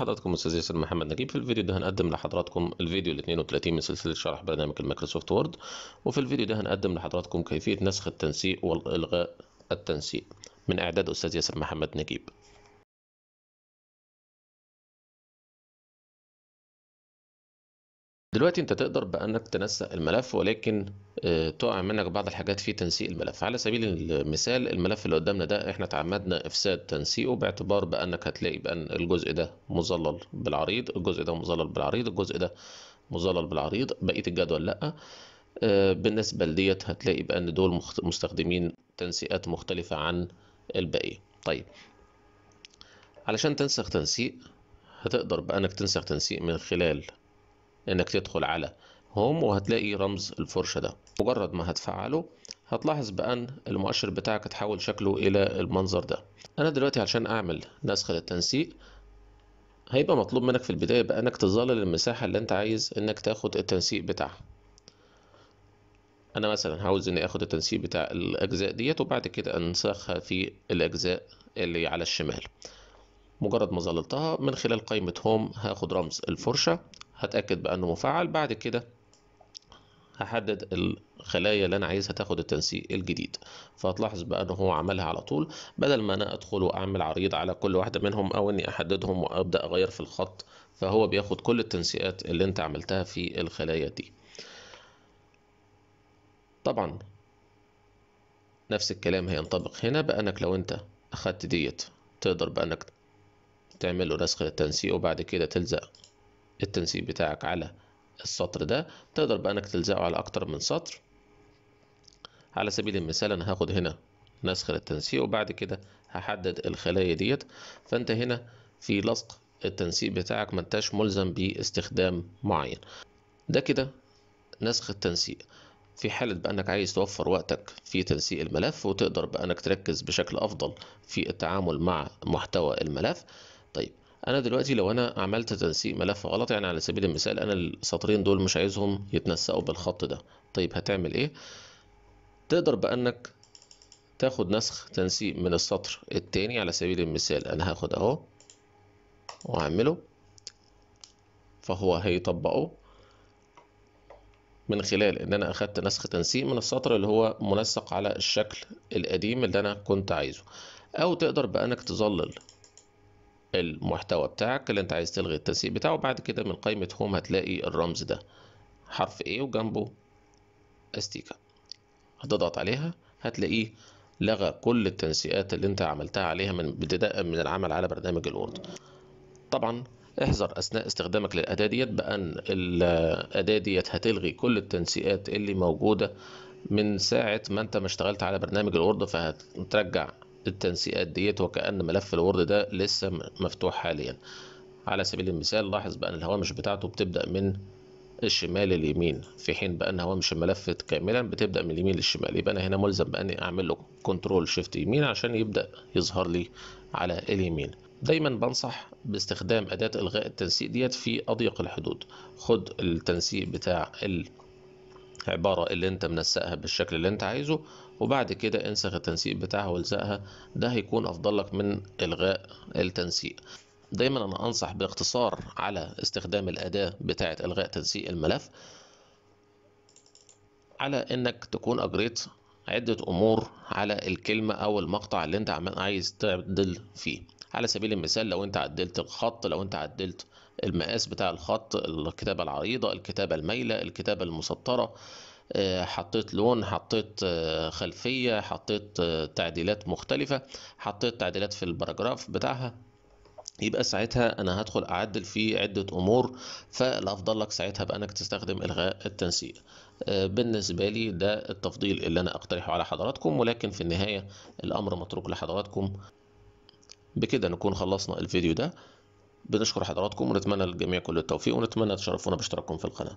حضراتكم استاذ ياسر محمد نجيب في الفيديو ده هنقدم لحضراتكم الفيديو ال 32 من سلسله شرح برنامج المايكروسوفت وورد وفي الفيديو ده هنقدم لحضراتكم كيفيه نسخ التنسيق والغاء التنسيق من اعداد استاذ ياسر محمد نجيب دلوقتي انت تقدر بانك تنسق الملف ولكن آه، تقع منك بعض الحاجات في تنسيق الملف على سبيل المثال الملف اللي قدامنا ده احنا تعمدنا افساد تنسيقه باعتبار بانك هتلاقي بان الجزء ده مظلل بالعريض الجزء ده مظلل بالعريض الجزء ده مظلل بالعريض بقيه الجدول لا آه، بالنسبه لديت هتلاقي بان دول مستخدمين تنسيقات مختلفه عن البقيه طيب علشان تنسخ تنسيق هتقدر بانك تنسخ تنسيق من خلال انك تدخل على هوم وهتلاقي رمز الفرشة ده مجرد ما هتفعله هتلاحظ بأن المؤشر بتاعك اتحول شكله إلى المنظر ده أنا دلوقتي علشان أعمل نسخة للتنسيق هيبقى مطلوب منك في البداية بأنك تظلل المساحة اللي أنت عايز إنك تاخد التنسيق بتاعها أنا مثلا عاوز إني آخد التنسيق بتاع الأجزاء ديت وبعد كده أنسخها في الأجزاء اللي على الشمال مجرد ما ظللتها من خلال قائمة هوم هاخد رمز الفرشة هتأكد بأنه مفعل بعد كده هحدد الخلايا اللي انا عايزها تاخد التنسيق الجديد فهتلاحظ بقى ان هو عملها على طول بدل ما انا ادخل واعمل عريض على كل واحده منهم او اني احددهم وابدا اغير في الخط فهو بياخد كل التنسيقات اللي انت عملتها في الخلايا دي طبعا نفس الكلام هينطبق هنا بانك لو انت اخدت ديت تقدر بانك تعمل له نسخ للتنسيق وبعد كده تلزق التنسيق بتاعك على السطر ده تقدر بقى انك تلزقه على اكتر من سطر على سبيل المثال انا هاخد هنا نسخ للتنسيق وبعد كده هحدد الخلايا ديت فانت هنا في لصق التنسيق بتاعك ما انتش ملزم باستخدام معين ده كده نسخ التنسيق في حالة بأنك عايز توفر وقتك في تنسيق الملف وتقدر بأنك تركز بشكل افضل في التعامل مع محتوى الملف طيب انا دلوقتي لو انا عملت تنسيق ملف غلط يعني على سبيل المثال انا السطرين دول مش عايزهم يتنسقوا بالخط ده طيب هتعمل ايه تقدر بانك تاخد نسخ تنسيق من السطر التاني على سبيل المثال انا هاخد اهو واعمله فهو هيطبقه من خلال ان انا اخدت نسخ تنسيق من السطر اللي هو منسق على الشكل القديم اللي انا كنت عايزه او تقدر بانك تظلل المحتوى بتاعك اللي انت عايز تلغي التنسيق بتاعه بعد كده من قائمة هوم هتلاقي الرمز ده حرف A وجنبه استيكة هتضغط عليها هتلاقيه لغى كل التنسيقات اللي انت عملتها عليها من ابتداء من العمل على برنامج الوورد طبعا احذر اثناء استخدامك للاداه ديت بان الاداه ديت هتلغي كل التنسيقات اللي موجوده من ساعه ما انت ما اشتغلت على برنامج الوورد فهترجع التنسيقات ديت وكأن ملف الوورد ده لسه مفتوح حاليا على سبيل المثال لاحظ بأن الهوامش بتاعته بتبدأ من الشمال لليمين في حين بأن هوامش الملف كاملا بتبدأ من اليمين للشمال يبقى أنا هنا ملزم بأني أعمل له كنترول شيفت يمين عشان يبدأ يظهر لي على اليمين دايما بنصح باستخدام أداة إلغاء التنسيق ديت في أضيق الحدود خد التنسيق بتاع ال عبارة اللي انت منسقها بالشكل اللي انت عايزه وبعد كده انسخ التنسيق بتاعها والزقها ده هيكون افضل لك من الغاء التنسيق دايما انا انصح باقتصار على استخدام الاداة بتاعة الغاء تنسيق الملف على انك تكون اجريت عدة امور على الكلمة او المقطع اللي انت عايز تعدل فيه على سبيل المثال لو انت عدلت الخط لو انت عدلت المقاس بتاع الخط الكتابة العريضة الكتابة المايلة الكتابة المسطرة آه، حطيت لون حطيت آه، خلفية حطيت آه، تعديلات مختلفة حطيت تعديلات في الباراجراف بتاعها يبقى ساعتها انا هدخل اعدل في عده امور فالافضل لك ساعتها بانك تستخدم الغاء التنسيق بالنسبه لي ده التفضيل اللي انا اقترحه على حضراتكم ولكن في النهايه الامر متروك لحضراتكم بكده نكون خلصنا الفيديو ده بنشكر حضراتكم ونتمنى للجميع كل التوفيق ونتمنى تشرفونا باشتراككم في القناه